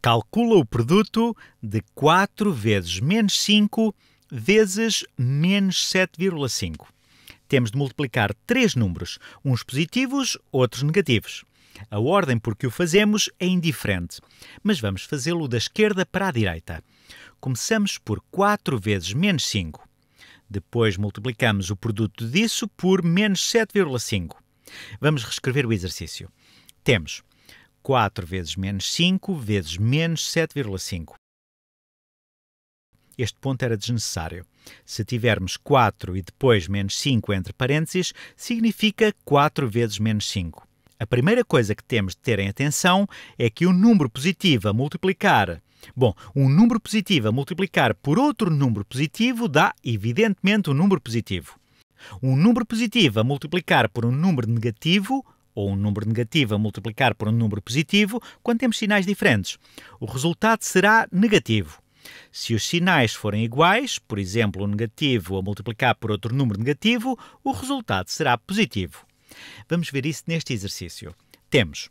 Calcula o produto de 4 vezes menos 5 vezes menos 7,5. Temos de multiplicar três números, uns positivos, outros negativos. A ordem por que o fazemos é indiferente, mas vamos fazê-lo da esquerda para a direita. Começamos por 4 vezes menos 5. Depois multiplicamos o produto disso por menos 7,5. Vamos reescrever o exercício. Temos 4 vezes menos 5 vezes menos 7,5. Este ponto era desnecessário. Se tivermos 4 e depois menos 5 entre parênteses, significa 4 vezes menos 5. A primeira coisa que temos de ter em atenção é que um número positivo a multiplicar. Bom, um número positivo a multiplicar por outro número positivo dá, evidentemente, um número positivo. Um número positivo a multiplicar por um número negativo ou um número negativo a multiplicar por um número positivo quando temos sinais diferentes. O resultado será negativo. Se os sinais forem iguais, por exemplo, um negativo a multiplicar por outro número negativo, o resultado será positivo. Vamos ver isso neste exercício. Temos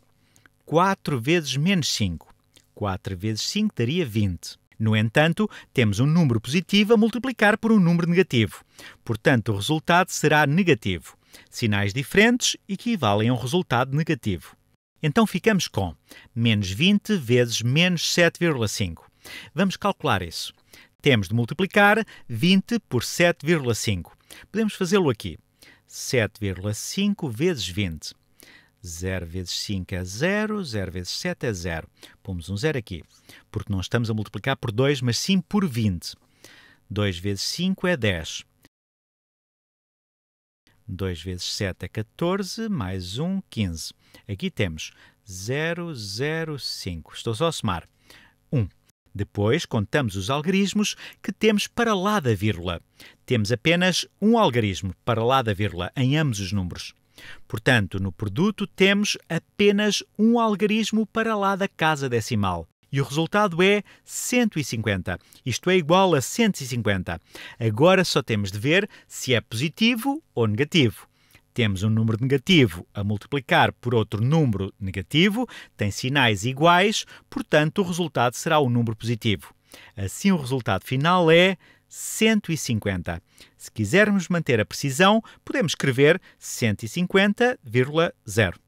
4 vezes menos 5. 4 vezes 5 daria 20. No entanto, temos um número positivo a multiplicar por um número negativo. Portanto, o resultado será negativo sinais diferentes equivalem a um resultado negativo. Então ficamos com menos 20 vezes menos 7,5. Vamos calcular isso. Temos de multiplicar 20 por 7,5. Podemos fazê-lo aqui. 7,5 vezes 20. 0 vezes 5 é 0, 0 vezes 7 é 0. Pomos um 0 aqui, porque não estamos a multiplicar por 2, mas sim por 20. 2 vezes 5 é 10. 2 vezes 7 é 14, mais 1, 15. Aqui temos 0, 0, 5. Estou só a somar. 1. Depois contamos os algarismos que temos para lá da vírgula. Temos apenas um algarismo para lá da vírgula em ambos os números. Portanto, no produto temos apenas um algarismo para lá da casa decimal e o resultado é 150. Isto é igual a 150. Agora só temos de ver se é positivo ou negativo. Temos um número negativo a multiplicar por outro número negativo, tem sinais iguais, portanto o resultado será um número positivo. Assim o resultado final é 150. Se quisermos manter a precisão, podemos escrever 150,0.